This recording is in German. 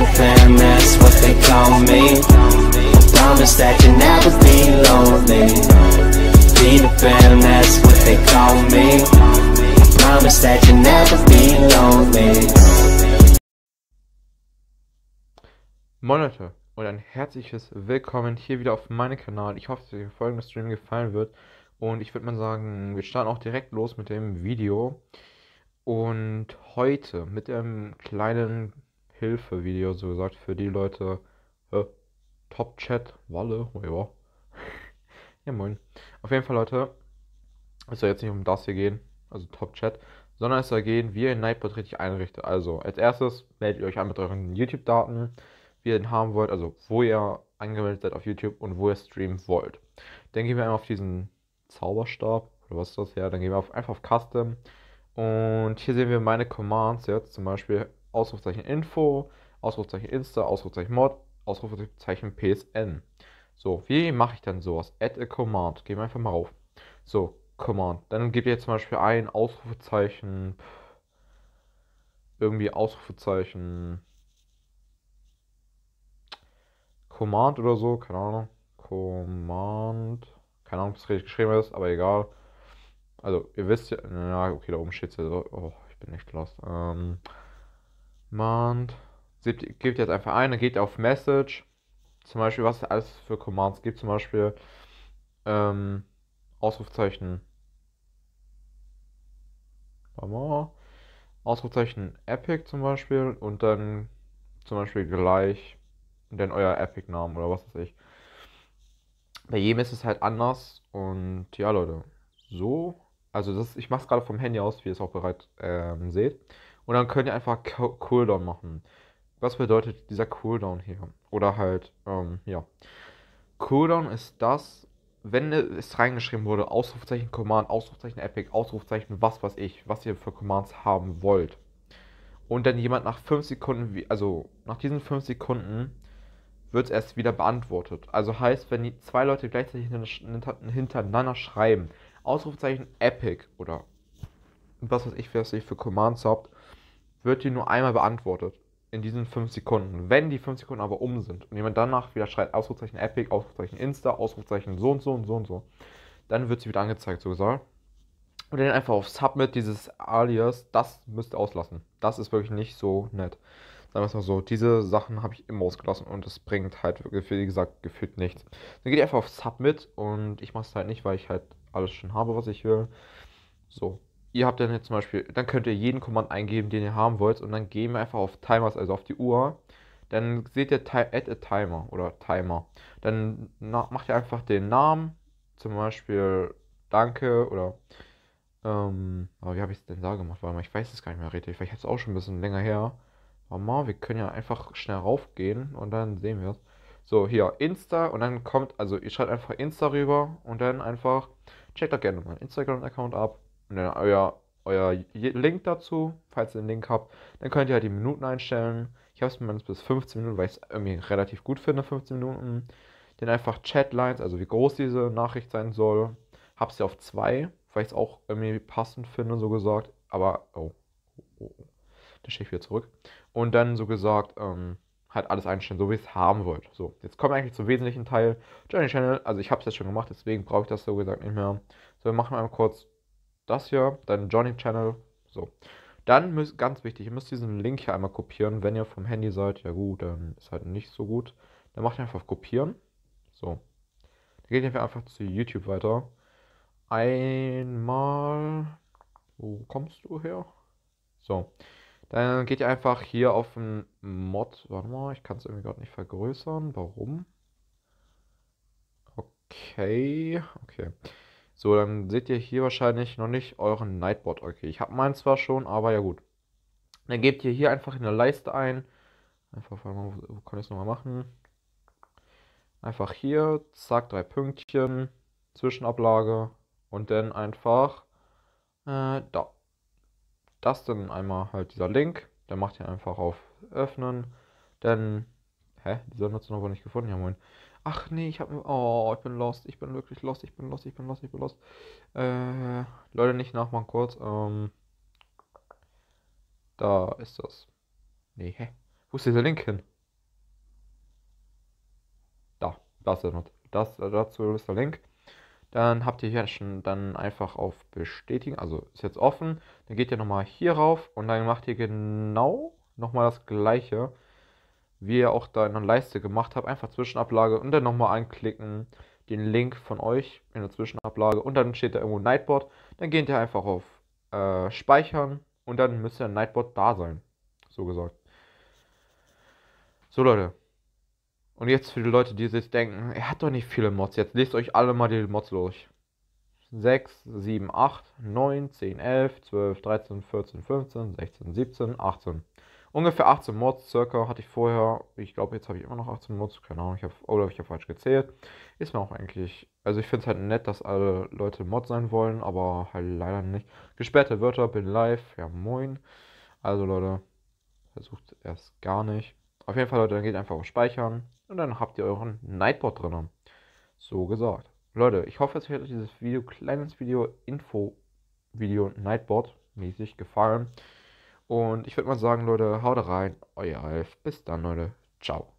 your what they call me I promise that you'll never be lonely Be the fam, what they call me I promise that you'll never be lonely Moin Leute und ein herzliches Willkommen hier wieder auf meinem Kanal. Ich hoffe, dass dir der folgende Stream gefallen wird und ich würde mal sagen, wir starten auch direkt los mit dem Video. Und heute mit einem kleinen Hilfe-Video, so gesagt für die Leute. Äh, Top Chat, Walle, oh ja. moin. Auf jeden Fall, Leute, es soll jetzt nicht um das hier gehen, also Top Chat, sondern es soll gehen, wie ihr Nightbot richtig einrichtet. Also, als erstes meldet ihr euch an mit euren YouTube-Daten, wie ihr den haben wollt, also wo ihr angemeldet seid auf YouTube und wo ihr streamen wollt. Dann gehen wir einmal auf diesen Zauberstab, oder was ist das ja, dann gehen wir auf, einfach auf Custom. Und hier sehen wir meine Commands jetzt, zum Beispiel Ausrufezeichen Info, Ausrufezeichen Insta, Ausrufezeichen Mod, Ausrufezeichen PSN. So, wie mache ich dann sowas? Add a Command. Gehen wir einfach mal auf. So, Command. Dann gebe ich jetzt zum Beispiel ein Ausrufezeichen. Irgendwie Ausrufezeichen. Command oder so, keine Ahnung. Command. Keine Ahnung, ob es richtig geschrieben ist, aber egal. Also, ihr wisst ja. Na, okay, da oben steht es ja. so. Oh, ich bin echt lost. Ähm, Command. Gebt jetzt einfach ein, dann geht auf Message. Zum Beispiel, was es alles für Commands gibt. Zum Beispiel ähm, Ausrufzeichen. Ausrufzeichen Epic zum Beispiel und dann zum Beispiel gleich und dann euer Epic-Namen oder was weiß ich. Bei jedem ist es halt anders und ja, Leute, so. Also das, ich mache es gerade vom Handy aus, wie ihr es auch bereits ähm, seht. Und dann könnt ihr einfach Cooldown machen. Was bedeutet dieser Cooldown hier? Oder halt, ähm, ja. Cooldown ist das, wenn ne, es reingeschrieben wurde, Ausrufzeichen Command, Ausrufzeichen Epic, Ausrufzeichen was weiß ich, was ihr für Commands haben wollt. Und dann jemand nach 5 Sekunden, also nach diesen 5 Sekunden wird es erst wieder beantwortet. Also heißt, wenn die zwei Leute gleichzeitig hintereinander schreiben, Ausrufzeichen Epic oder was weiß ich, was ihr für Commands habt, wird dir nur einmal beantwortet. In diesen fünf Sekunden. Wenn die fünf Sekunden aber um sind und jemand danach wieder schreit, Ausrufezeichen Epic, Ausrufezeichen Insta, Ausrufezeichen so und so und so und so, dann wird sie wieder angezeigt, so gesagt. Oder dann einfach auf Submit dieses Alias, das müsst ihr auslassen. Das ist wirklich nicht so nett. Sagen wir es mal so, diese Sachen habe ich immer ausgelassen und es bringt halt, wie gesagt, gefühlt nichts. Dann geht ihr einfach auf Submit und ich mache es halt nicht, weil ich halt alles schon habe, was ich will. So, ihr habt dann jetzt zum Beispiel, dann könnt ihr jeden Command eingeben, den ihr haben wollt und dann gehen wir einfach auf Timers, also auf die Uhr. Dann seht ihr Add a Timer oder Timer. Dann macht ihr einfach den Namen, zum Beispiel Danke oder ähm, aber wie habe ich es denn da gemacht? Warte mal, ich weiß es gar nicht mehr richtig. Vielleicht habe es auch schon ein bisschen länger her. Warte mal, wir können ja einfach schnell raufgehen und dann sehen wir es. So, hier, Insta und dann kommt, also ihr schreibt einfach Insta rüber und dann einfach checkt doch gerne meinen Instagram-Account ab ne, euer, euer Link dazu, falls ihr den Link habt. Dann könnt ihr halt die Minuten einstellen. Ich habe es mindestens bis 15 Minuten, weil ich es irgendwie relativ gut finde, 15 Minuten. Dann einfach Chatlines, also wie groß diese Nachricht sein soll. Hab's sie auf 2, weil ich es auch irgendwie passend finde, so gesagt. Aber, oh, oh, oh. Dann stehe ich wieder zurück. Und dann so gesagt, ähm, halt alles einstellen, so wie es haben wollt. So, jetzt kommen wir eigentlich zum wesentlichen Teil. Journey Channel, also ich habe es jetzt schon gemacht, deswegen brauche ich das so gesagt nicht mehr. So, wir machen einmal kurz das hier, deinen Johnny-Channel. So. Dann müsst, ganz wichtig, ihr müsst diesen Link hier einmal kopieren. Wenn ihr vom Handy seid, ja gut, dann ist halt nicht so gut. Dann macht ihr einfach kopieren. So. Dann geht ihr einfach zu YouTube weiter. Einmal. Wo kommst du her? So. Dann geht ihr einfach hier auf den Mod. Warte mal, ich kann es irgendwie gerade nicht vergrößern. Warum? Okay. Okay. So, dann seht ihr hier wahrscheinlich noch nicht euren Nightbot. Okay, ich habe meinen zwar schon, aber ja gut. Dann gebt ihr hier einfach in der Leiste ein. Einfach, wo kann ich es nochmal machen? Einfach hier, zack, drei Pünktchen, Zwischenablage und dann einfach äh, da. Das dann einmal halt dieser Link. Dann macht ihr einfach auf Öffnen. Dann, hä, dieser Nutzung noch nicht gefunden, ja moin. Ach nee, ich habe Oh, ich bin lost. Ich bin wirklich lost. Ich bin lost. Ich bin lost. Ich bin lost. Äh, Leute, nicht nachmachen kurz. Ähm, da ist das. Nee, hä? Wo ist dieser Link hin? Da. das ist der Not. Das, dazu ist der Link. Dann habt ihr hier schon dann einfach auf Bestätigen. Also ist jetzt offen. Dann geht ihr nochmal hier rauf und dann macht ihr genau nochmal das gleiche wie ihr auch da in der Leiste gemacht habt, einfach Zwischenablage und dann nochmal anklicken, den Link von euch in der Zwischenablage und dann steht da irgendwo Nightbot. Dann geht ihr einfach auf äh, Speichern und dann müsste ein Nightbot da sein. So gesagt. So Leute. Und jetzt für die Leute, die sich denken, er hat doch nicht viele Mods. Jetzt lest euch alle mal die Mods durch. 6, 7, 8, 9, 10, 11, 12, 13, 14, 15, 16, 17, 18. Ungefähr 18 Mods circa hatte ich vorher. Ich glaube, jetzt habe ich immer noch 18 Mods. Keine Ahnung, ich habe, oder ich habe falsch gezählt. Ist mir auch eigentlich. Also, ich finde es halt nett, dass alle Leute Mod sein wollen, aber halt leider nicht. Gesperrte Wörter, bin live. Ja, moin. Also, Leute, versucht erst gar nicht. Auf jeden Fall, Leute, dann geht einfach auf Speichern und dann habt ihr euren Nightbot drin. So gesagt. Leute, ich hoffe, es hat euch dieses Video, kleines Video, Info-Video Nightbot mäßig gefallen. Und ich würde mal sagen, Leute, haut rein. Euer Alf. Bis dann, Leute. Ciao.